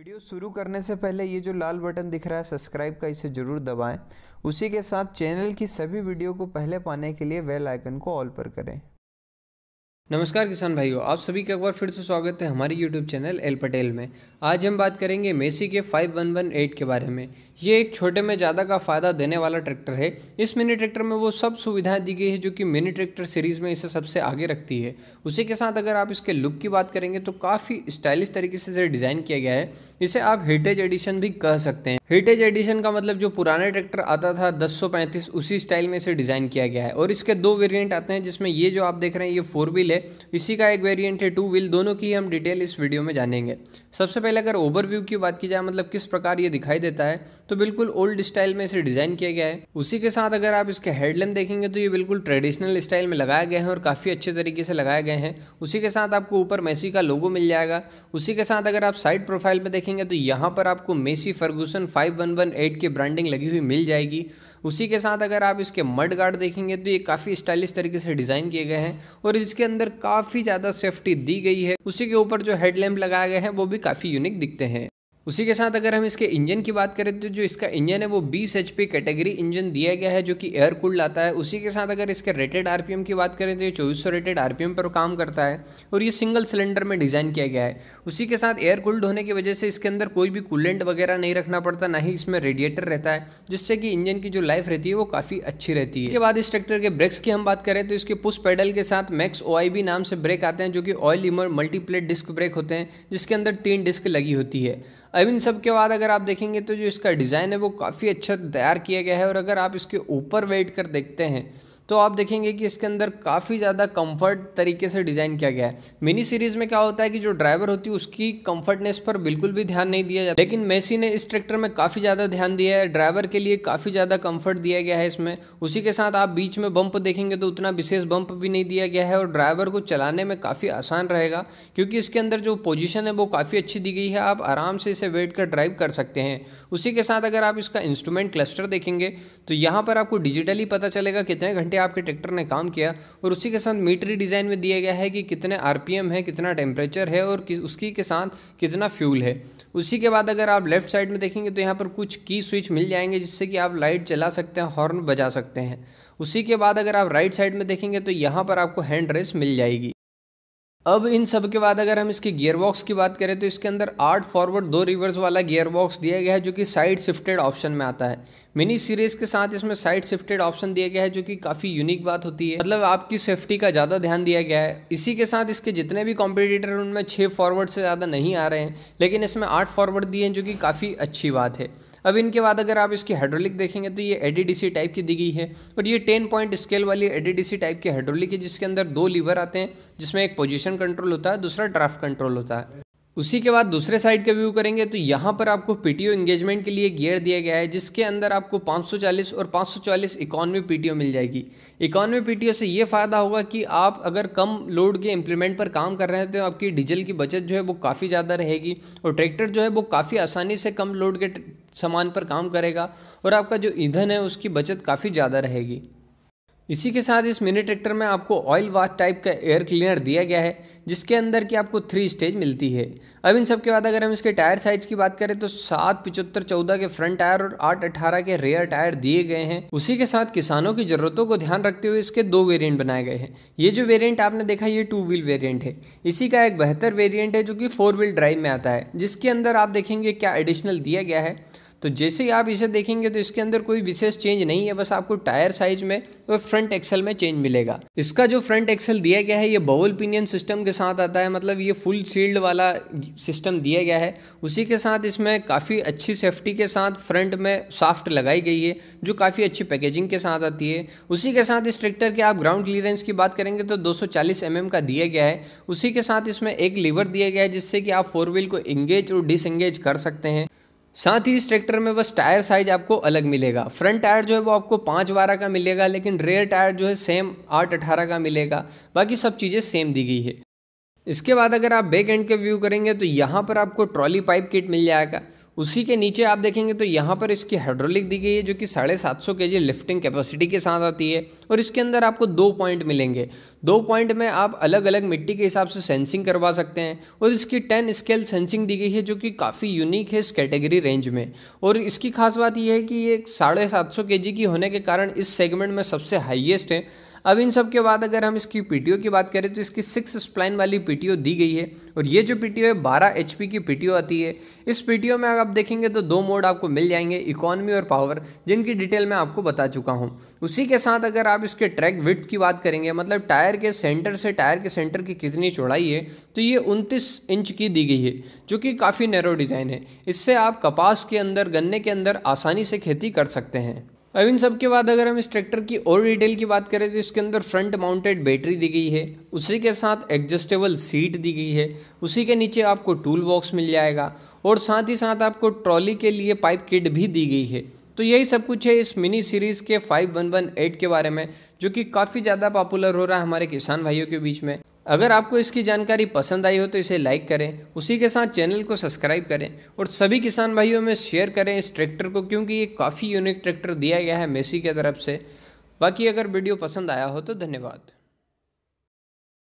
video शुरू करने से पहले ये जो लाल बटन दिख रहा है सब्सक्राइब का इसे ज़रूर दबाएं उसी के साथ चैनल की सभी वीडियो को पहले पाने के लिए वेल आइकन को ऑल पर करें नमस्कार किसान भाइयों आप सभी का एक बार फिर से स्वागत है हमारे यूट्यूब चैनल एल पटेल में आज हम बात करेंगे मेसी के 5118 के बारे में ये एक छोटे में ज़्यादा का फ़ायदा देने वाला ट्रैक्टर है इस मिनी ट्रैक्टर में वो सब सुविधाएं दी गई है जो कि मिनी ट्रैक्टर सीरीज़ में इसे सबसे आगे रखती है उसी के साथ अगर आप इसके लुक की बात करेंगे तो काफ़ी स्टाइलिश तरीके से इसे डिज़ाइन किया गया है इसे आप हेटेज एडिशन भी कह सकते हैं हेटेज एडिशन का मतलब जो पुराने ट्रैक्टर आता था दस उसी स्टाइल में इसे डिज़ाइन किया गया है और इसके दो वेरियंट आते हैं जिसमें ये जो आप देख रहे हैं ये फोर व्हील है इसी का एक वेरिएंट है टू व्हील दोनों की हम डिटेल इस वीडियो में जानेंगे सबसे पहले अगर ओवरव्यू की बात की जाए मतलब किस प्रकार ये दिखाई देता है तो बिल्कुल ओल्ड स्टाइल में इसे डिज़ाइन किया गया है उसी के साथ अगर आप इसके हेडलैम्प देखेंगे तो ये बिल्कुल ट्रेडिशनल स्टाइल में लगाए गए हैं और काफ़ी अच्छे तरीके से लगाए गए हैं उसी के साथ आपको ऊपर मेसी का लोगो मिल जाएगा उसी के साथ अगर आप साइड प्रोफाइल में देखेंगे तो यहाँ पर आपको मेसी फर्गूसन फाइव की ब्रांडिंग लगी हुई मिल जाएगी उसी के साथ अगर आप इसके मड गार्ड देखेंगे तो ये काफ़ी स्टाइलिश तरीके से डिज़ाइन किए गए हैं और इसके अंदर काफ़ी ज़्यादा सेफ्टी दी गई है उसी के ऊपर जो हेडलैम्प लगाए गए हैं वो भी काफ़ी यूनिक दिखते हैं उसी के साथ अगर हम इसके इंजन की बात करें तो जो इसका इंजन है वो बीस एच कैटेगरी इंजन दिया गया है जो कि एयर कूल्ड आता है उसी के साथ अगर इसके रेटेड आर की बात करें तो ये चौबीस रेटेड आर पर काम करता है और ये सिंगल सिलेंडर में डिज़ाइन किया गया है उसी के साथ एयर कूल्ड होने की वजह से इसके अंदर कोई भी कूलेंट वगैरह नहीं रखना पड़ता ना ही इसमें रेडिएटर रहता है जिससे कि इंजन की जो लाइफ रहती है वो काफ़ी अच्छी रहती है इसके बाद इस ट्रैक्टर के ब्रेक्स की हम बात करें तो इसके पुश पेडल के साथ मैक्स ओ नाम से ब्रेक आते हैं जो कि oil immersed multiplate disc brake होते हैं जिसके अंदर तीन डिस्क लगी होती है अब इन सब के बाद अगर आप देखेंगे तो जो इसका डिज़ाइन है वो काफ़ी अच्छा तैयार किया गया है और अगर आप इसके ऊपर वेट कर देखते हैं तो आप देखेंगे कि इसके अंदर काफ़ी ज़्यादा कंफर्ट तरीके से डिज़ाइन किया गया है मिनी सीरीज़ में क्या होता है कि जो ड्राइवर होती है उसकी कंफर्टनेस पर बिल्कुल भी ध्यान नहीं दिया जाता लेकिन मेसी ने इस ट्रैक्टर में काफ़ी ज़्यादा ध्यान दिया है ड्राइवर के लिए काफ़ी ज़्यादा कम्फर्ट दिया गया है इसमें उसी के साथ आप बीच में बम्प देखेंगे तो उतना विशेष बम्प भी नहीं दिया गया है और ड्राइवर को चलाने में काफ़ी आसान रहेगा क्योंकि इसके अंदर जो पोजिशन है वो काफ़ी अच्छी दी गई है आप आराम से इसे वेट कर ड्राइव कर सकते हैं उसी के साथ अगर आप इसका इंस्ट्रूमेंट क्लस्टर देखेंगे तो यहाँ पर आपको डिजिटली पता चलेगा कितने घंटे आपके ट्रैक्टर ने काम किया और उसी के साथ मीटरी डिज़ाइन में दिया गया है कि कितने आर है कितना टेम्परेचर है और किस उसकी के साथ कितना फ्यूल है उसी के बाद अगर आप लेफ्ट साइड में देखेंगे तो यहाँ पर कुछ की स्विच मिल जाएंगे जिससे कि आप लाइट चला सकते हैं हॉर्न बजा सकते हैं उसी के बाद अगर आप राइट साइड में देखेंगे तो यहाँ पर आपको हैंड रेस मिल जाएगी अब इन सब के बाद अगर हम इसकी गियर बॉक्स की बात करें तो इसके अंदर आठ फॉरवर्ड दो रिवर्स वाला गियर बॉक्स दिया गया है जो कि साइड शिफ्टेड ऑप्शन में आता है मिनी सीरीज के साथ इसमें साइड शिफ्टेड ऑप्शन दिया गया है जो कि काफ़ी यूनिक बात होती है मतलब आपकी सेफ्टी का ज़्यादा ध्यान दिया गया है इसी के साथ इसके जितने भी कॉम्पिटिटर उनमें छः फॉरवर्ड से ज़्यादा नहीं आ रहे हैं लेकिन इसमें आठ फॉरवर्ड दिए हैं जो कि काफ़ी अच्छी बात है अब इनके बाद अगर आप इसकी हाइड्रोलिक देखेंगे तो ये एडीडीसी टाइप की दी गई है और ये टेन पॉइंट स्केल वाली एडीडीसी टाइप की हाइड्रोलिक है जिसके अंदर दो लीवर आते हैं जिसमें एक पोजिशन कंट्रोल होता है दूसरा ड्राफ्ट कंट्रोल होता है उसी के बाद दूसरे साइड का व्यू करेंगे तो यहाँ पर आपको पीटीओ एंगेजमेंट के लिए गियर दिया गया है जिसके अंदर आपको 540 और 540 इकॉनमी पीटीओ मिल जाएगी इकॉनमी पीटीओ से ये फ़ायदा होगा कि आप अगर कम लोड के इम्प्लीमेंट पर काम कर रहे हैं तो आपकी डीजल की बचत जो है वो काफ़ी ज़्यादा रहेगी और ट्रैक्टर जो है वो काफ़ी आसानी से कम लोड के सामान पर काम करेगा और आपका जो ईंधन है उसकी बचत काफ़ी ज़्यादा रहेगी इसी के साथ इस मिनी ट्रैक्टर में आपको ऑयल वाश टाइप का एयर क्लीनर दिया गया है जिसके अंदर की आपको थ्री स्टेज मिलती है अब इन सब के बाद अगर हम इसके टायर साइज की बात करें तो सात पिचहत्तर चौदह के फ्रंट टायर और आठ अट्ठारह के रेयर टायर दिए गए हैं उसी के साथ किसानों की जरूरतों को ध्यान रखते हुए इसके दो वेरियंट बनाए गए हैं ये जो वेरियंट आपने देखा ये टू व्हील वेरियंट है इसी का एक बेहतर वेरियंट है जो कि फोर व्हील ड्राइव में आता है जिसके अंदर आप देखेंगे क्या एडिशनल दिया गया है तो जैसे ही आप इसे देखेंगे तो इसके अंदर कोई विशेष चेंज नहीं है बस आपको टायर साइज में और फ्रंट एक्सल में चेंज मिलेगा इसका जो फ्रंट एक्सल दिया गया है ये बबल पिनियन सिस्टम के साथ आता है मतलब ये फुल सील्ड वाला सिस्टम दिया गया है उसी के साथ इसमें काफ़ी अच्छी सेफ्टी के साथ फ्रंट में साफ्ट लगाई गई है जो काफ़ी अच्छी पैकेजिंग के साथ आती है उसी के साथ इस ट्रैक्टर के आप ग्राउंड क्लियरेंस की बात करेंगे तो दो एम mm का दिया गया है उसी के साथ इसमें एक लीवर दिया गया है जिससे कि आप फोर व्हील को इंगेज और डिसंगेज कर सकते हैं साथ ही इस ट्रैक्टर में बस टायर साइज आपको अलग मिलेगा फ्रंट टायर जो है वो आपको पाँच बारह का मिलेगा लेकिन रेयर टायर जो है सेम आठ अठारह का मिलेगा बाकी सब चीज़ें सेम दी गई है इसके बाद अगर आप बैक एंड के व्यू करेंगे तो यहाँ पर आपको ट्रॉली पाइप किट मिल जाएगा उसी के नीचे आप देखेंगे तो यहाँ पर इसकी हाइड्रोलिक दी गई है जो कि साढ़े सात सौ के जी लिफ्टिंग कैपेसिटी के साथ आती है और इसके अंदर आपको दो पॉइंट मिलेंगे दो पॉइंट में आप अलग अलग मिट्टी के हिसाब से सेंसिंग करवा सकते हैं और इसकी टेन स्केल सेंसिंग दी गई है जो कि काफ़ी यूनिक है इस कैटेगरी रेंज में और इसकी खास बात यह है कि ये साढ़े सात सौ के जी की होने के कारण इस सेगमेंट में सबसे हाइएस्ट है अब इन सब के बाद अगर हम इसकी पी की बात करें तो इसकी सिक्स स्प्लाइन वाली पी दी गई है और ये जो पी है बारह एच की पी आती है इस पी में अगर आप देखेंगे तो दो मोड आपको मिल जाएंगे इकोनॉमी और पावर जिनकी डिटेल मैं आपको बता चुका हूँ उसी के साथ अगर आप इसके ट्रैक विथ की बात करेंगे मतलब टायर के सेंटर से टायर के सेंटर की कितनी चौड़ाई है तो ये उनतीस इंच की दी गई है जो कि काफ़ी नैरो डिज़ाइन है इससे आप कपास के अंदर गन्ने के अंदर आसानी से खेती कर सकते हैं अब इन सब के बाद अगर हम इस ट्रैक्टर की और डिटेल की बात करें तो इसके अंदर फ्रंट माउंटेड बैटरी दी गई है उसी के साथ एडजस्टेबल सीट दी गई है उसी के नीचे आपको टूल बॉक्स मिल जाएगा और साथ ही साथ आपको ट्रॉली के लिए पाइप किट भी दी गई है तो यही सब कुछ है इस मिनी सीरीज़ के फाइव वन वन एट के बारे में जो कि काफ़ी ज़्यादा पॉपुलर हो रहा है हमारे किसान भाइयों के बीच में अगर आपको इसकी जानकारी पसंद आई हो तो इसे लाइक करें उसी के साथ चैनल को सब्सक्राइब करें और सभी किसान भाइयों में शेयर करें इस ट्रैक्टर को क्योंकि ये काफ़ी यूनिक ट्रैक्टर दिया गया है मेसी की तरफ से बाकी अगर वीडियो पसंद आया हो तो धन्यवाद